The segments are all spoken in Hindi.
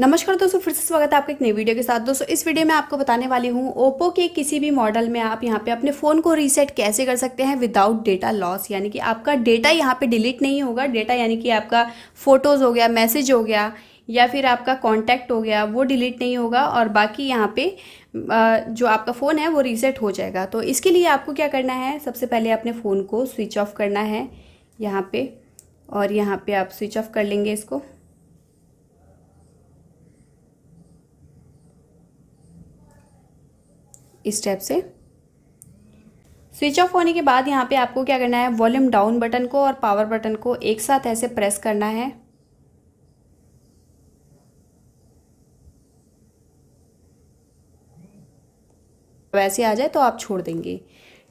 नमस्कार दोस्तों फिर से स्वागत है आपका एक नई वीडियो के साथ दोस्तों इस वीडियो में आपको बताने वाली हूँ ओप्पो के किसी भी मॉडल में आप यहाँ पे अपने फ़ोन को रीसेट कैसे कर सकते हैं विदाउट डेटा लॉस यानी कि आपका डेटा यहाँ पे डिलीट नहीं होगा डेटा यानी कि आपका फ़ोटोज़ हो गया मैसेज हो गया या फिर आपका कॉन्टैक्ट हो गया वो डिलीट नहीं होगा और बाकी यहाँ पे जो आपका फ़ोन है वो रीसेट हो जाएगा तो इसके लिए आपको क्या करना है सबसे पहले अपने फ़ोन को स्विच ऑफ करना है यहाँ पर और यहाँ पर आप स्विच ऑफ कर लेंगे इसको इस से स्विच ऑफ होने के बाद यहाँ पे आपको क्या करना है वॉल्यूम डाउन बटन को और पावर बटन को एक साथ ऐसे प्रेस करना है वैसे आ जाए तो आप छोड़ देंगे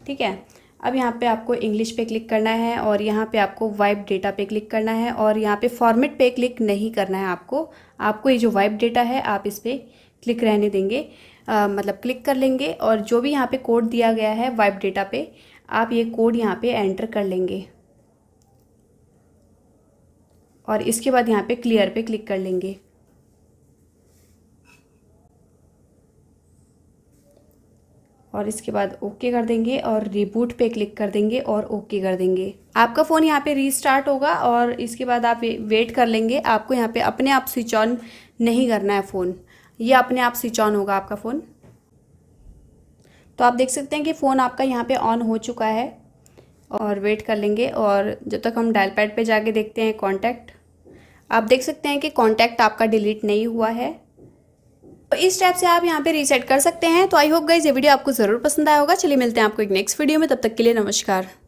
ठीक है अब यहाँ पे आपको इंग्लिश पे क्लिक करना है और यहाँ पे आपको वाइप डेटा पे क्लिक करना है और यहाँ पे फॉर्मेट पे क्लिक नहीं करना है आपको आपको ये जो वाइप डेटा है आप इस पर क्लिक रहने देंगे आ, मतलब क्लिक कर लेंगे और जो भी यहाँ पे कोड दिया गया है वाइप डेटा पे आप ये कोड यहाँ पे एंटर कर लेंगे और इसके बाद यहाँ पे क्लियर पे क्लिक कर लेंगे और इसके बाद ओके कर देंगे और रिबूट पे क्लिक कर देंगे और ओके कर देंगे आपका फ़ोन यहाँ पे रीस्टार्ट होगा और इसके बाद आप वेट कर लेंगे आपको यहाँ पे अपने आप स्विच ऑन नहीं करना है फ़ोन ये अपने आप स्विच ऑन होगा आपका फ़ोन तो आप देख सकते हैं कि फ़ोन आपका यहाँ पे ऑन हो चुका है और वेट कर लेंगे और जब तक हम डायल पैड पर जाके देखते हैं कॉन्टैक्ट आप देख सकते हैं कि कॉन्टैक्ट आपका डिलीट नहीं हुआ है तो इस टाइप से आप यहाँ पे रीसेट कर सकते हैं तो आई होप गाइज ये वीडियो आपको ज़रूर पसंद आया होगा चलिए मिलते हैं आपको एक नेक्स्ट वीडियो में तब तक के लिए नमस्कार